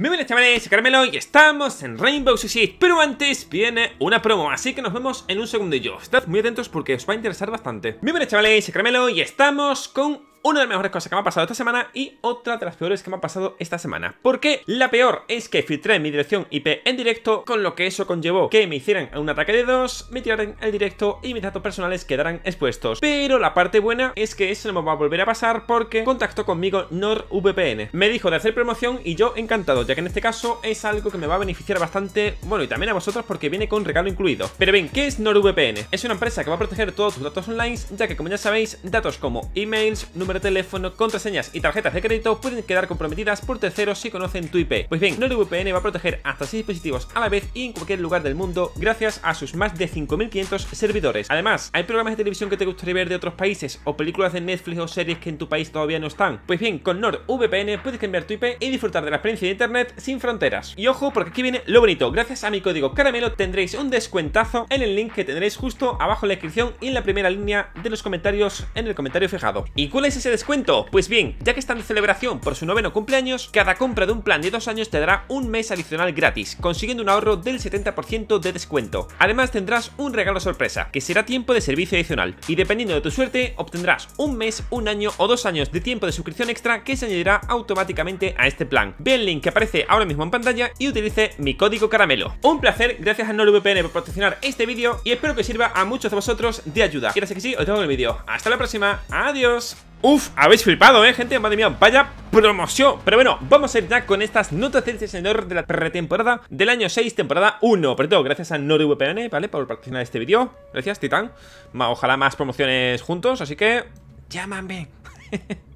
Muy buenas chavales, Carmelo y estamos en Rainbow Six Pero antes viene una promo, así que nos vemos en un segundo segundillo Estad muy atentos porque os va a interesar bastante Muy buenas chavales, Carmelo y estamos con una de las mejores cosas que me ha pasado esta semana y otra de las peores que me ha pasado esta semana. Porque la peor es que filtré mi dirección IP en directo, con lo que eso conllevó que me hicieran un ataque de dos, me tiraran el directo y mis datos personales quedaran expuestos. Pero la parte buena es que eso no me va a volver a pasar porque contactó conmigo NordVPN. Me dijo de hacer promoción y yo encantado, ya que en este caso es algo que me va a beneficiar bastante, bueno, y también a vosotros porque viene con regalo incluido. Pero bien, ¿qué es NordVPN? Es una empresa que va a proteger todos tus datos online, ya que como ya sabéis, datos como emails, números de teléfono, contraseñas y tarjetas de crédito pueden quedar comprometidas por terceros si conocen tu IP. Pues bien, NordVPN va a proteger hasta 6 dispositivos a la vez y en cualquier lugar del mundo gracias a sus más de 5.500 servidores. Además, ¿hay programas de televisión que te gustaría ver de otros países o películas de Netflix o series que en tu país todavía no están? Pues bien, con NordVPN puedes cambiar tu IP y disfrutar de la experiencia de Internet sin fronteras. Y ojo, porque aquí viene lo bonito. Gracias a mi código caramelo tendréis un descuentazo en el link que tendréis justo abajo en la descripción y en la primera línea de los comentarios en el comentario fijado. ¿Y cuál es ese descuento? Pues bien, ya que están de celebración por su noveno cumpleaños, cada compra de un plan de dos años te dará un mes adicional gratis, consiguiendo un ahorro del 70% de descuento. Además tendrás un regalo sorpresa, que será tiempo de servicio adicional, y dependiendo de tu suerte, obtendrás un mes, un año o dos años de tiempo de suscripción extra que se añadirá automáticamente a este plan. Ve el link que aparece ahora mismo en pantalla y utilice mi código caramelo. Un placer, gracias a NordVPN por patrocinar este vídeo y espero que sirva a muchos de vosotros de ayuda. Y sí que sí, os dejo el vídeo. Hasta la próxima, adiós. Uf, habéis flipado, ¿eh, gente? Madre mía, vaya promoción Pero bueno, vamos a ir ya con estas notas del diseñador de la pretemporada del año 6, temporada 1 Pero todo, gracias a NordVPN, ¿vale? Por patrocinar este vídeo Gracias, Titán Ojalá más promociones juntos, así que... ¡Llámame!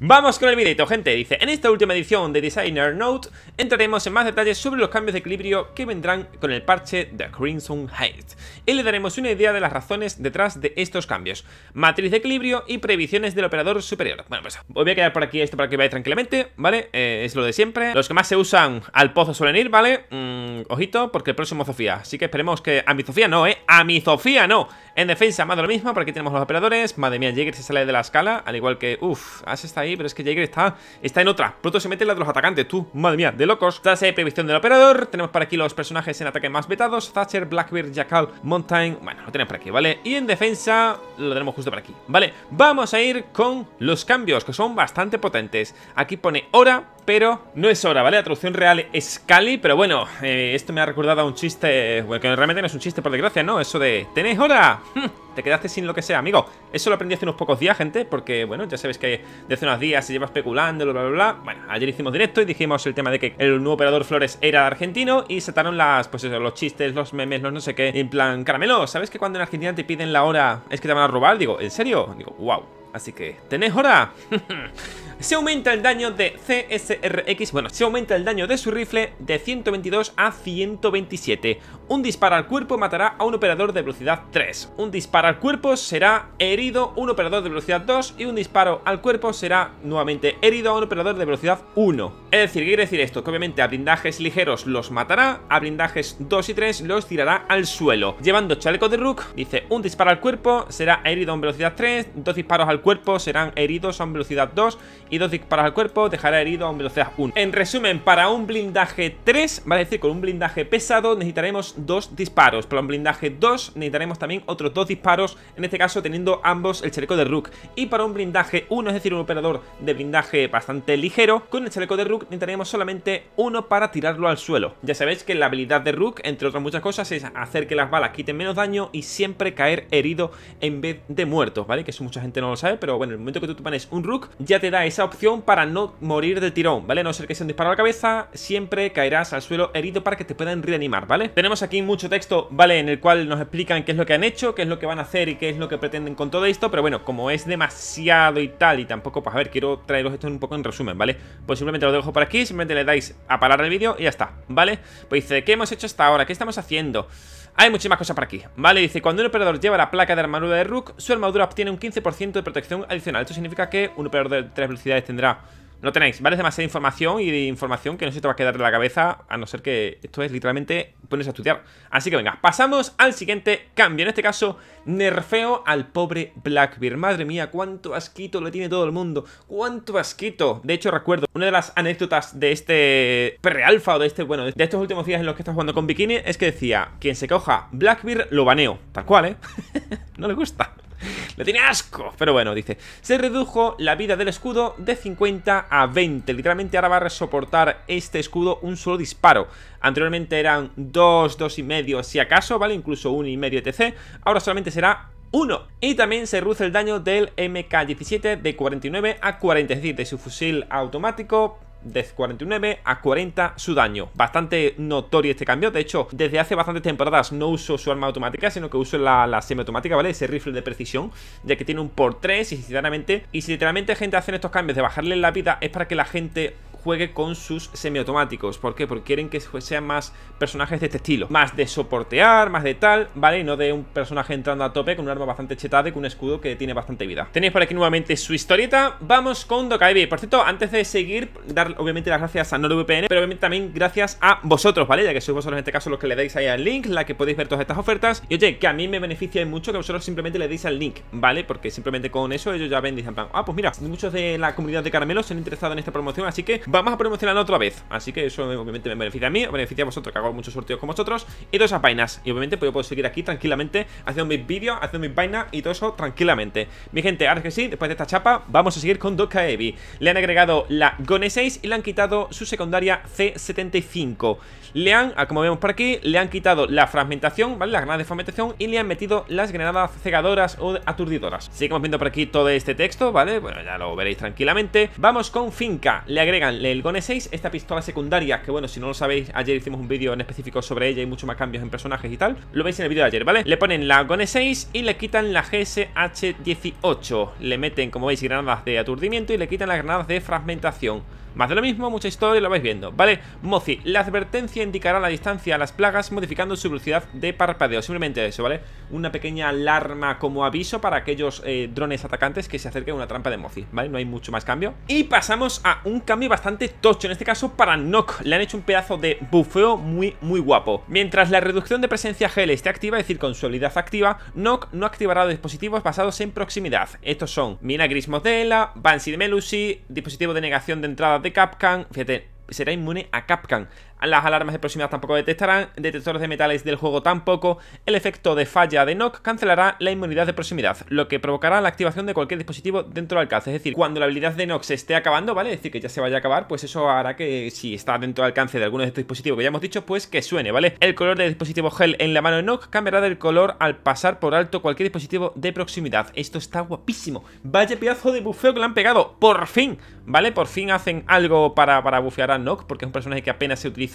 Vamos con el videito, gente. Dice, en esta última edición de Designer Note entraremos en más detalles sobre los cambios de equilibrio que vendrán con el parche de Crimson Heights y le daremos una idea de las razones detrás de estos cambios, matriz de equilibrio y previsiones del operador superior. Bueno, pues voy a quedar por aquí esto para que vaya tranquilamente, ¿vale? Eh, es lo de siempre. Los que más se usan al pozo suelen ir, ¿vale? Mm, ojito, porque el próximo Zofía. Así que esperemos que... A mi no, ¿eh? A mi Zofía no. En defensa, más de lo mismo, por aquí tenemos los operadores. Madre mía, Jäger se sale de la escala, al igual que... Uf. Ash está ahí, pero es que Jaeger está, está en otra. Pronto se mete la de los atacantes, tú. Madre mía, de locos. Clase de previsión del operador, tenemos por aquí los personajes en ataque más vetados. Thatcher, Blackbeard, Jackal, Mountain. Bueno, lo tenemos por aquí, ¿vale? Y en defensa lo tenemos justo por aquí, ¿vale? Vamos a ir con los cambios, que son bastante potentes. Aquí pone hora pero no es hora, ¿vale? La traducción real es Cali, pero bueno, eh, esto me ha recordado a un chiste, bueno, que realmente no es un chiste por desgracia, ¿no? Eso de, ¿tenéis hora? Hmm, te quedaste sin lo que sea, amigo. Eso lo aprendí hace unos pocos días, gente, porque, bueno, ya sabes que desde hace unos días se lleva especulando, bla, bla, bla. Bueno, ayer hicimos directo y dijimos el tema de que el nuevo operador Flores era argentino y saltaron las, pues los chistes, los memes, los no sé qué, en plan, caramelo, ¿sabes que cuando en Argentina te piden la hora es que te van a robar? Digo, ¿en serio? Digo, wow. Así que, ¿tenés hora? Hmm, se aumenta el daño de CSRX, bueno, se aumenta el daño de su rifle de 122 a 127. Un disparo al cuerpo matará a un operador de velocidad 3. Un disparo al cuerpo será herido un operador de velocidad 2 y un disparo al cuerpo será nuevamente herido a un operador de velocidad 1. Es decir, ¿qué quiere decir esto? Que obviamente a blindajes ligeros los matará, a blindajes 2 y 3 los tirará al suelo. Llevando chaleco de Rook, dice un disparo al cuerpo será herido a un velocidad 3, dos disparos al cuerpo serán heridos a un velocidad 2 y dos disparos al cuerpo, dejará herido a un velocidad 1. En resumen, para un blindaje 3, vale decir, con un blindaje pesado necesitaremos dos disparos. Para un blindaje 2 necesitaremos también otros dos disparos, en este caso teniendo ambos el chaleco de Rook. Y para un blindaje 1, es decir, un operador de blindaje bastante ligero, con el chaleco de Rook necesitaremos solamente uno para tirarlo al suelo. Ya sabéis que la habilidad de Rook, entre otras muchas cosas, es hacer que las balas quiten menos daño y siempre caer herido en vez de muerto, ¿vale? Que eso mucha gente no lo sabe, pero bueno, en el momento que tú te pones un Rook, ya te da esa opción para no morir de tirón, ¿vale? no ser que sean un disparo a la cabeza, siempre caerás al suelo herido para que te puedan reanimar, ¿vale? Tenemos aquí mucho texto, ¿vale? En el cual nos explican qué es lo que han hecho, qué es lo que van a hacer y qué es lo que pretenden con todo esto, pero bueno, como es demasiado y tal, y tampoco, pues a ver, quiero traeros esto un poco en resumen, ¿vale? Pues simplemente lo dejo por aquí, simplemente le dais a parar el vídeo y ya está, ¿vale? Pues dice, ¿qué hemos hecho hasta ahora? ¿Qué estamos haciendo? Hay muchísimas cosas por aquí, ¿vale? Dice, cuando un operador lleva la placa de armadura de Rook, su armadura obtiene un 15% de protección adicional. Esto significa que un operador de tres velocidades tendrá no tenéis, ¿vale? demasiada información y de información que no se te va a quedar en la cabeza, a no ser que esto es literalmente pones a estudiar. Así que venga, pasamos al siguiente cambio. En este caso, nerfeo al pobre Blackbeard. Madre mía, cuánto asquito le tiene todo el mundo. Cuánto asquito. De hecho, recuerdo una de las anécdotas de este Perrealfa o de este, bueno, de estos últimos días en los que estás jugando con Bikini es que decía, quien se coja Blackbeard lo baneo. Tal cual, ¿eh? no le gusta. Le tiene asco. Pero bueno, dice, se redujo la vida del escudo de 50 a 20. Literalmente ahora va a soportar este escudo un solo disparo. Anteriormente eran 2, 2 y medio, si acaso, ¿vale? Incluso 1 y medio, etc. Ahora solamente será 1. Y también se reduce el daño del MK-17 de 49 a 47 de su fusil automático de 49 a 40 su daño. Bastante notorio este cambio. De hecho, desde hace bastantes temporadas no uso su arma automática, sino que uso la, la semiautomática, ¿vale? Ese rifle de precisión, ya que tiene un por 3 y sinceramente... Y si literalmente gente hace estos cambios de bajarle la vida es para que la gente juegue con sus semiautomáticos. ¿Por qué? Porque quieren que sean más personajes de este estilo. Más de soportear, más de tal, ¿vale? Y no de un personaje entrando a tope con un arma bastante chetada y con un escudo que tiene bastante vida. Tenéis por aquí nuevamente su historieta. Vamos con Dokaibi. Por cierto, antes de seguir, dar obviamente las gracias a NordVPN, pero obviamente también gracias a vosotros, ¿vale? Ya que sois vosotros en este caso los que le dais ahí al link, la que podéis ver todas estas ofertas. Y oye, que a mí me beneficia mucho que vosotros simplemente le deis al link, ¿vale? Porque simplemente con eso ellos ya ven, dicen, ah, pues mira, muchos de la comunidad de caramelos se han interesado en esta promoción, así que vamos a promocionar otra vez. Así que eso obviamente me beneficia a mí, beneficia a vosotros, que hago muchos sorteos con vosotros y todas esas vainas. Y obviamente pues, yo puedo seguir aquí tranquilamente haciendo mis vídeos, haciendo mis vainas y todo eso tranquilamente. Mi gente, ahora que sí, después de esta chapa, vamos a seguir con Doca Evi. Le han agregado la Gone 6 y le han quitado su secundaria C75. Le han, ah, como vemos por aquí, le han quitado la fragmentación, ¿vale? La granadas de fragmentación y le han metido las granadas cegadoras o aturdidoras. Seguimos viendo por aquí todo este texto, ¿vale? Bueno, ya lo veréis tranquilamente. Vamos con Finca. Le agregan el Gone 6, esta pistola secundaria, que bueno, si no lo sabéis, ayer hicimos un vídeo en específico sobre ella y muchos más cambios en personajes y tal, lo veis en el vídeo de ayer, ¿vale? Le ponen la Gone 6 y le quitan la GSH-18, le meten, como veis, granadas de aturdimiento y le quitan las granadas de fragmentación. Más de lo mismo, mucha historia lo vais viendo, ¿vale? Mozi, la advertencia indicará la distancia a las plagas modificando su velocidad de parpadeo, simplemente eso, ¿vale? Una pequeña alarma como aviso para aquellos eh, drones atacantes que se acerquen a una trampa de Mozi, ¿vale? No hay mucho más cambio. Y pasamos a un cambio bastante tocho, en este caso para Nock. Le han hecho un pedazo de bufeo muy, muy guapo. Mientras la reducción de presencia GL esté activa, es decir, con habilidad activa, Nock no activará dispositivos basados en proximidad. Estos son Mina Gris Modela, Banshee de Melusi, dispositivo de negación de entrada de Capcan. Fíjate, será inmune a Capcan las alarmas de proximidad tampoco detectarán, detectores de metales del juego tampoco, el efecto de falla de knock cancelará la inmunidad de proximidad, lo que provocará la activación de cualquier dispositivo dentro del alcance, es decir, cuando la habilidad de knock se esté acabando, ¿vale? Es decir, que ya se vaya a acabar, pues eso hará que si está dentro del alcance de alguno de estos dispositivos que ya hemos dicho, pues que suene, ¿vale? El color del dispositivo gel en la mano de knock cambiará del color al pasar por alto cualquier dispositivo de proximidad. Esto está guapísimo. Vaya pedazo de bufeo que le han pegado. Por fin, ¿vale? Por fin hacen algo para, para bufear a knock, porque es un personaje que apenas se utiliza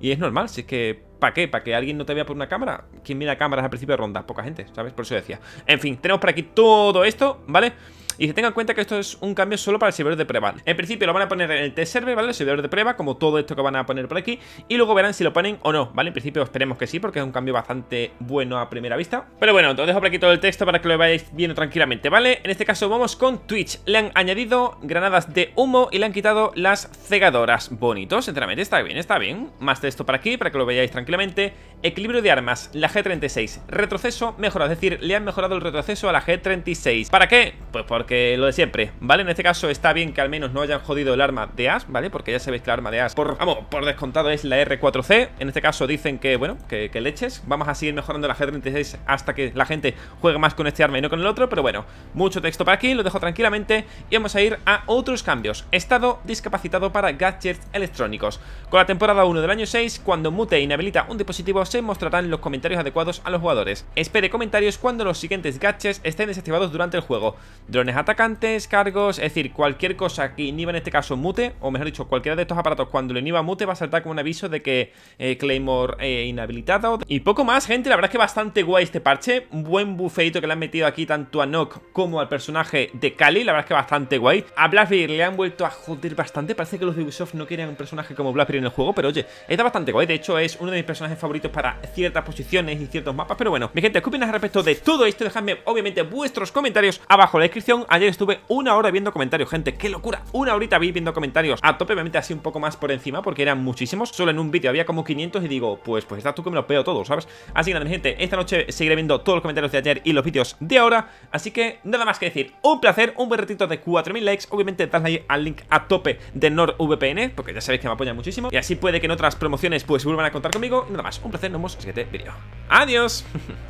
y es normal, si es que ¿Para qué? ¿Para que alguien no te vea por una cámara? ¿Quién mira cámaras al principio de ronda? Poca gente, ¿sabes? Por eso decía. En fin, tenemos por aquí todo esto, ¿vale? Y que tengan en cuenta que esto es un cambio solo para el servidor de prueba. En principio lo van a poner en el test server, ¿vale? El servidor de prueba, como todo esto que van a poner por aquí. Y luego verán si lo ponen o no, ¿vale? En principio esperemos que sí, porque es un cambio bastante bueno a primera vista. Pero bueno, os dejo por aquí todo el texto para que lo vayáis viendo tranquilamente, ¿vale? En este caso vamos con Twitch. Le han añadido granadas de humo y le han quitado las cegadoras. Bonito, sinceramente, está bien, está bien. Más texto para aquí, para que lo veáis tranquilamente. Equilibrio de armas, la G36. Retroceso, mejora, es decir, le han mejorado el retroceso a la G36. ¿Para qué? Pues porque lo de siempre, ¿vale? En este caso está bien que al menos no hayan jodido el arma de As, ¿vale? Porque ya sabéis que el arma de As, por, vamos, por descontado es la R4C. En este caso dicen que, bueno, que, leches. Vamos a seguir mejorando la G36 hasta que la gente juegue más con este arma y no con el otro. Pero bueno, mucho texto para aquí, lo dejo tranquilamente y vamos a ir a otros cambios. Estado discapacitado para gadgets electrónicos. Con la temporada 1 del año 6, cuando mute e inhabilita un dispositivo, se mostrarán los comentarios adecuados a los jugadores. Espere comentarios cuando los siguientes gaches estén desactivados durante el juego. Drones atacantes, cargos, es decir, cualquier cosa que inhiba en este caso mute, o mejor dicho, cualquiera de estos aparatos cuando le inhiba mute va a saltar como un aviso de que eh, Claymore eh, inhabilitado. Y poco más, gente, la verdad es que bastante guay este parche. Un buen bufeito que le han metido aquí tanto a Nock como al personaje de Kali, la verdad es que bastante guay. A Blasphir le han vuelto a joder bastante, parece que los de Ubisoft no quieren un personaje como Blasphir en el juego, pero oye, está bastante guay, de hecho es uno de mis personajes favoritos para para ciertas posiciones y ciertos mapas Pero bueno, mi gente, ¿qué opinas al respecto de todo esto? Dejadme obviamente vuestros comentarios abajo en la descripción Ayer estuve una hora viendo comentarios, gente, qué locura Una horita vi viendo comentarios a tope, obviamente así un poco más por encima porque eran muchísimos Solo en un vídeo había como 500 y digo, pues pues estás tú que me lo veo todo ¿sabes? Así que nada, mi gente, esta noche seguiré viendo todos los comentarios de ayer y los vídeos de ahora Así que nada más que decir, un placer, un buen ratito de 4000 likes Obviamente dadle al link a tope de NordVPN porque ya sabéis que me apoya muchísimo Y así puede que en otras promociones pues vuelvan a contar conmigo nada más, un placer nos el siguiente vídeo. ¡Adiós!